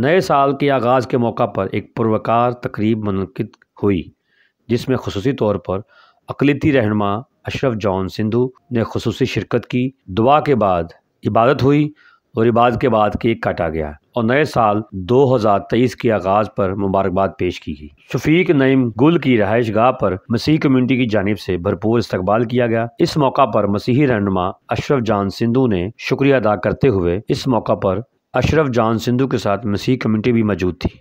नए साल के आगाज़ के मौका पर एक पुरवकार तकरीब मनकद हुई जिसमें खसूसी तौर पर अकलीती रहनमा अशरफ जॉन सिंधु ने खसूस शिरकत की दुआ के बाद इबादत हुई और इबादत के बाद केक काटा गया और नए साल 2023 के आगाज़ पर मुबारकबाद पेश की गई शफीक नईम गुल की रहायश गाह पर मसीह कम्युनिटी की जानब से भरपूर इस्तकबाल किया गया इस मौका पर मसीही रहनमा अशरफ जान सिंधु ने शुक्रिया अदा करते हुए इस मौका पर अशरफ जान सिंधु के साथ मसीह कमेटी भी मौजूद थी